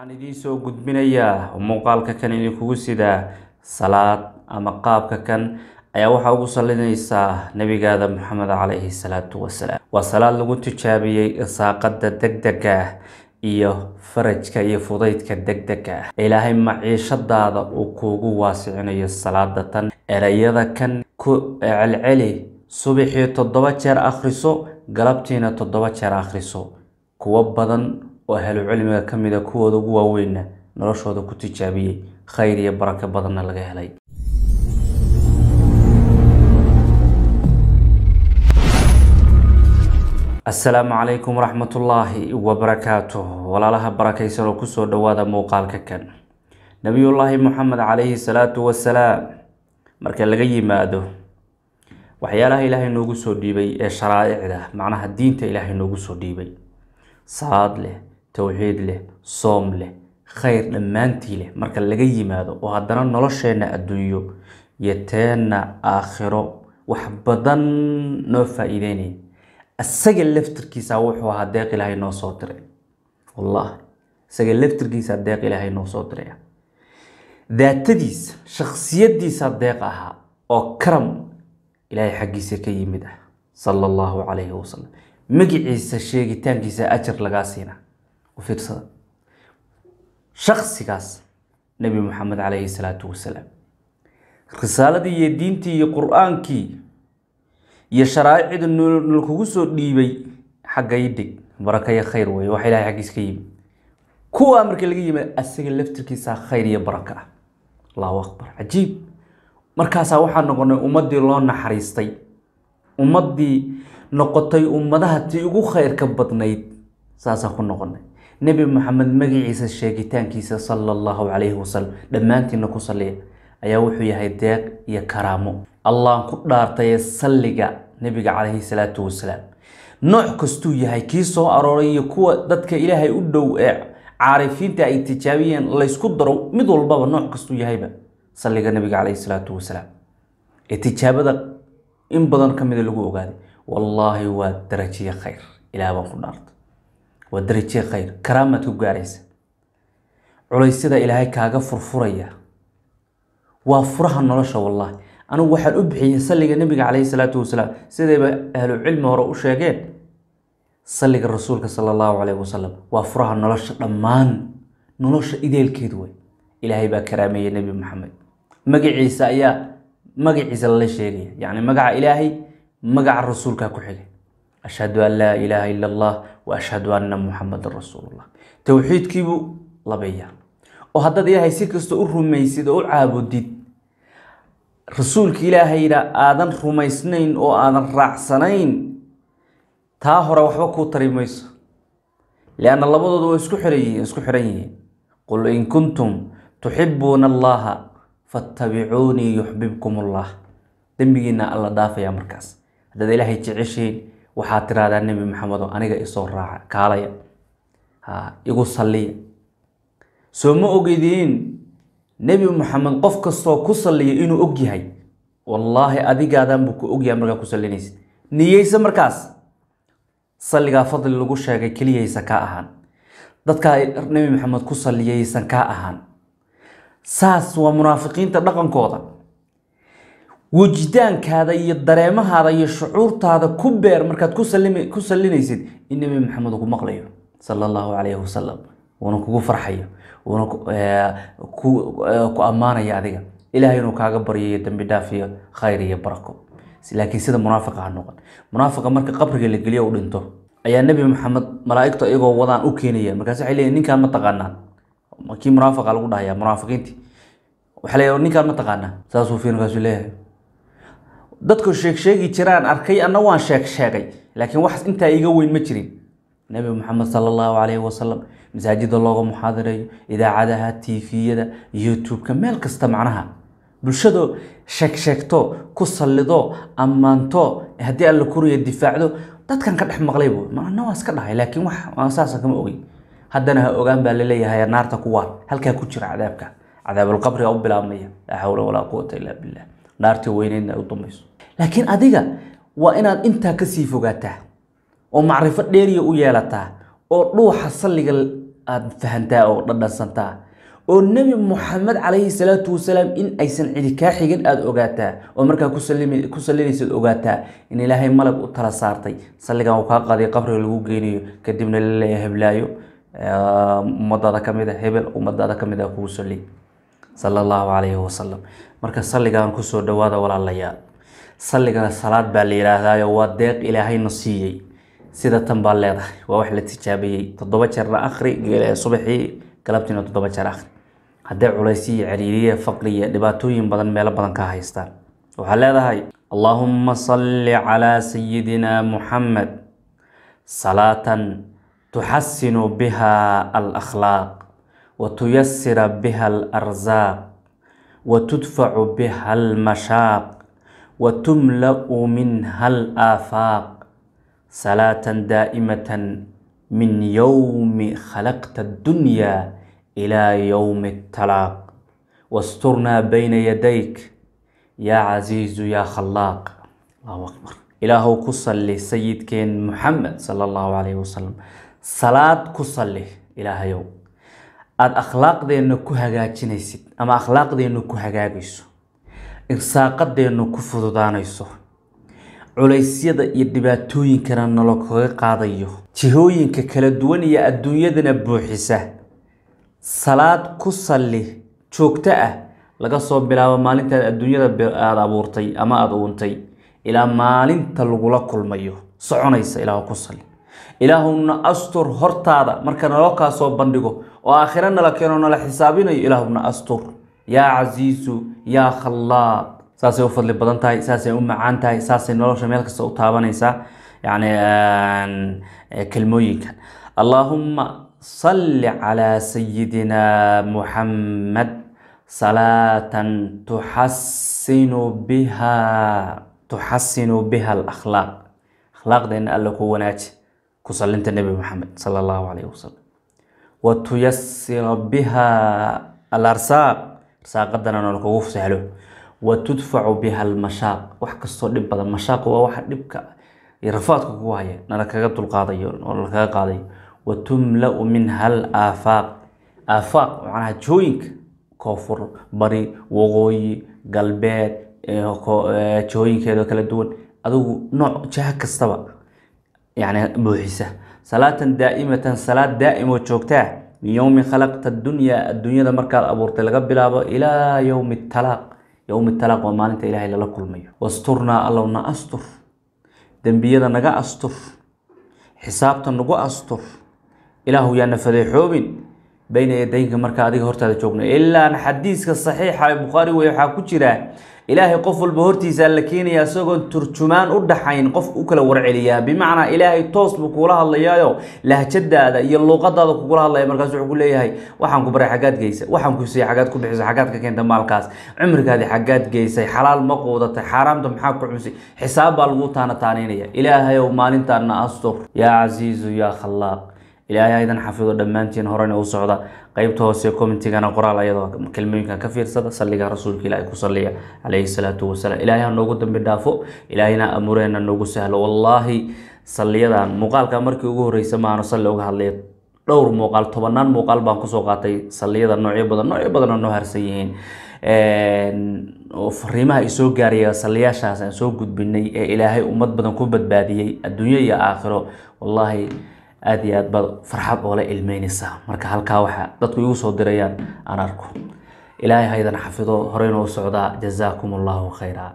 waxaan idiin soo gudbinayaa muuqaalka kan kugu sidaa salaad ama qaabka kan ayaa waxaa ugu salinaysaa nabigaada maxamed calayhi salaatu wasalaam waa salaad lagu tijaabiyey irsaaqada deg ah iyo farajka iyo fudaydka degdega ah ilaahay maciishadaada uu kuugu waasicinayo salaada tan erayada kan ku celceli subaxii toddoba jeer akhriso galabtiina toddoba jeer akhriso kuwo badan oo ahlu cilmiga ka mid a kuwooda ugu waaweynna noloshooda ku tijaabiyey khayr iyo barako badanna laga helay asalaamu calaykum waraxmatullaahi wabarakaatuh walaalaha barakaysan oo kusoo dhowaada muuqaalka kan nebiyullaahi moxamed calayhi salaatu wasalaam marka laga yimaado waxyaalaha ilaahay noogu soo dhiibay ee sharaaicda macnaha diinta ilaahay noogu soo dhiibay salaad leh towxiid leh soom leh khayr dhammaantii leh marka laga yimaado oo haddana nolosheenna adduunyo iyo teenna aakhiro wax badan noo faa isaga laftirkiisa wuxuu ahaa deeq ilaahay noo soo diray wallahi isaga laftirkiisa deeq ilaahay noo soo diraya daatadiisa shakhsiyadiisa deeq ahaa oo karam ilaahay xaggiisa ka yimid ah sala allahu calayhi wasalam magiciisa sheegitaankiisa ajar lagaa siinaa u fiirsada shaksigaas nebi moxamed calayhi salaatu wasalaam risaaladii iyo diintii iyo qur-aankii iyo sharaaicdii nolkugu soo dhiibay xagga i dhig barakaya khayr wey wax ilahay xaggiis ka yimid kuwaa markii laga yimaad asaga laftirkiisaa khayr iyo baraka ah allahu akbar cajiib markaasaa waxaa noqonay ummaddii loo naxariistay ummaddii noqotay ummadaha tii ugu khayrka badnayd saasaa ku noqonay nebi maxamed magaciisa sheegitaankiisa sala allahu calayhi wasalam dhammaantiina ku salliya ayaa wuxuu yahay deeq iyo karaamo allahn ku dhaartaye salliga nebiga calayhi salaatu wasalaam nooc kastuu yahay kii soo arooray iyo kuwa dadka ilaahay u dhow ee caarifiinta ay tijaabiyeen laysku daro mid walbaba nooc kastuu yahayba salliga nebiga calayhi salaatu wasalaam ee tijaabada in badan ka mida lagu ogaaday wallaahi waa darajiyo khayr ilaah baan ku dhaarta waa darajee khayr karaamaad ku gaaraysa culaysyada ilaahay kaaga furfuraya waa furaha nolosha wallaahi anigu waxaan u bixiyey salliga nebiga caleyhi salaatu wasalaam sidayba ahlucilmi hore u sheegeen salliga rasuulka sala allahu calayh wasalam waa furaha nolosha dhammaan nolosha ideelkeed wey ilaahay baa karaameeyey nebi maxamed magaciisa ayaa magaciisa lala sheegaya yacni magaca ilaahay magaca rasuulkaa ku xigay ashhadu an laa ilaaha ila allah wa ashhadu anna muxamadan rasuulullah towxiidkiibuu labeeyaa oo haddaad ilaahay si kasta u rumaysid oo u caabudid rasuulka ilaahayna aadan rumaysnayn oo aadan raacsanayn taa hore waxba kuu tari mayso lianna labadooda waa isku xirayihiin isku xiran yihiin qul in kuntum tuxibuuna allaha fattabicuunii yuxbibkum allah dembigiina alla dhaafayaa markaas haddaad ilaahay jeceshiin waxaad tiraahdaa nebi maxamedo aniga isoo raaca kaalaya ha igu salliya soo ma ogeydiin nebi maxamed qof kastoo ku salliya inuu og yahay wallaahi adigaadan buu ku ogyahay markaa ku sallinaysa niyeysa markaas salligaa fadli lagu sheegay keliyaysan kaa ahaan dadkaa nebi maxamed ku salliyaysan kaa ahaan saas waa munaafiqiinta dhaqankooda wejdaankaada iyo dareemahaada iyo shucuurtaada ku beer markaad ku salinaysid in nebi maxamed ugu maqlayo sala allahu calayhi wasalam wuuna kugu farxayo wuuna eh, eh, ku ammaanaya adiga ilahay inuu kaaga baryo iyo dambi dhaaf khayr iyo barako laakiin sida munaafiqa ha noqon munaafiqa marka qabriga la geliyo u dhinto ayaa nebi maxamed malaaigta iyagoo wadaan u keenayaan markaas waxay leeyiin ninkaan ma taqaanaan kii munaafiqa lagu dhahayaa munaafiqiintii waxaa leeyahay ninkaan ma taqaanaa saasuu fiirkaasu leeyahay dadku sheegsheegi jiraan arkay anna waan sheeg laakiin waxaas intaa iga weyn ma jirin nebi moxamed sala allahu calayhi wasalam masaajida looga muxaadarayo idaacadaha tiifiyada youtube-ka meel kasta macnaha bulshado sheegsheegto ku sallido ammaanto haddii alla kuriya difaacdo dadkan ka dhex maqlay buu mana waa iska dhahay laakiin wax saasa kama ogey haddana ha ogaan baa laleeyahay naarta kuwaan halkaa ku jira cadaabka cadaabulqabriga u bilaabmaya laa xawla walaa quwata ilaa billah naartii weyneydna ay u dambayso laakiin adiga waa inaad intaa kasii fogaataa oo macrifo dheeriya u yeelataa oo dhuuxa salliga aad fahantaa oo dhadhansantaa oo nebi moxamed calayhi salaatu wasalaam in aysan cidi kaa xigin aada ogaataa oo markaa ku sallinaysaad ogaataa in ilaahay malag u tala saartay salligan uu kaa qaaday qabriga lagu geynayo kadibna laleeya heblaayo ummadaada ka mida hebel ummadaada ka mid a kugu salli sala allahu calayhi wasalam marka salligan kusoo dhawaada walaalayaa saligana salaad baa la yidhaahdaayo waa deeq ilaahayna siiyey sida tan baa leedahay waa wax la tijaabiyey toddoba jeerna akri subaxii galabtiina toddoba jeer akri haddee culaysiyo ciriiriye faqriya dhibaatooyin badan meelo badan ka haystaan waxaa leedahay allaahumma salli calaa sayidina muxamed salaatan tuxasinu biha alakhlaaq wa tuyasira biha alarzaaq wa tudfacu biha almashaaq watumla'u min hal aafaaq salaatan daa'imatan min yowmi khalaqta addunyaa ilaa yowmi talaaq wasturnaa bayna yadayk yaa casiizu yaa khallaaq allahu akbar ilaahow ku salli sayidkeen muxamed sala allahu calayhi wasalam salaad ku salli ilaahayow aada akhlaaqdeenna ku hagaajinaysid ama akhlaaqdeenna ku hagaagayso irsaaqadeennu ku fududaanayso culaysyada iyo dhibaatooyinkana nalo kaga qaadayo jihooyinka kala duwan iyo adduunyadana buuxisa salaad ku salli joogto ah laga soo bilaabo maalintaad adduunyada aada abuurtay ama aad uuntay ilaa maalinta lagula kulmayo soconaysa ilaahu ku salli ilaahuna astur hortaada marka naloo kaa soo bandhigo oo aakhira nala keeno nala xisaabinayo ilaahuna astur yaa casiisu yaa khallaaq saasay u fadli badan tahay saasay u macaan tahay saasay nolosha meel kasta u taabanaysaa yani kelmooyinkan allaahumma salli calaa sayidina muxamed salaatan tuxasinu biha tuxasinu biha alakhlaaq akhlaaqdeenna alla ku wanaaji ku sallinta nebi maxamed sala allahu calayh wasalam wa watuyasira biha alarsaaq saaqadana nolol kugu sahlo wa tudfacu biha almashaaq wax kastoo dhib badan mashaaqu waa waxa dhibka rafaadka kugu haya nala kaga dulqaadayo lakaga qaadayo wa tumla-u minha al aafaaq macnaha jooyinka koonfur bari waqooyi galbeed jooyinkeeda kala duwan adigu nooc jaha kastaba yani buuxisa salaatan daa'imatan salaad daa'im joogtaa min yowmi khalaqta adunya adduunyada markaad abuurtay laga bilaabo ilaa yowmi talaaq yowmi talaaq waa maalinta ilaahay lala kulmayo wasturnaa allow na astur dembiyada naga astur xisaabta nagu astur ilaahu yaana fadeexoobin bayna yadaynka markaa adiga hortaada joogna ilaan xadiiska saxiixa ee bukhaari weye waxaa ku jira ilaahay qof walba hortiisa la keenayaa isagoon turjumaan u dhaxayn qof u kala warceliyaa bimacnaa ilaahay toos buu kuula hadlayaayo lahjadaada iyo luuqadaada kugula hadlaya markaas wuxuu kuleeyahay waxaan ku baray xaggaad geysay waxaan ku siiyey xaggaad ku bixisay xaggaad ka keenta maalkaas cumurkaadi xaggaad geysay xalaal ma quudatay xaaraamta maxaa ku cusay xisaab baa lagu taana taanaynaya ilaahayow maalintaana astur yaa casiizu yaa khallaaq ilaahay aydan xafido dhammaantiin horena u socda qaybta hoose commentigana qoraal ayadoo kelmooyinka ka fiirsada salliga rasuulka ilaahay ku salliya calayhi salaatu wasalaam ilaahay ha noogu dambi dhaafo ilaahayna amureena noogu sahlo wallaahi salliyadan muuqaalka markii ugu horreysa maano salli uga hadlay dhowr muuqaal tobanaan muuqaal baan kusoo qaatay salliyada noocyo badan noocyo badan noo harsan yihiin fariimaha ay gaaraya salliyaashaas aan soo gudbinay ee ilaahay ummad badan ku badbaadiyey adduunyo iyo aakhiro wallaahi aad iyo aad baad farxad oola ilmeynaysaa marka halkaa waxaa dadku igu soo dirayaan aan arko ilaahay haydan xafido horey noo socdaa jazaakum allahu khayra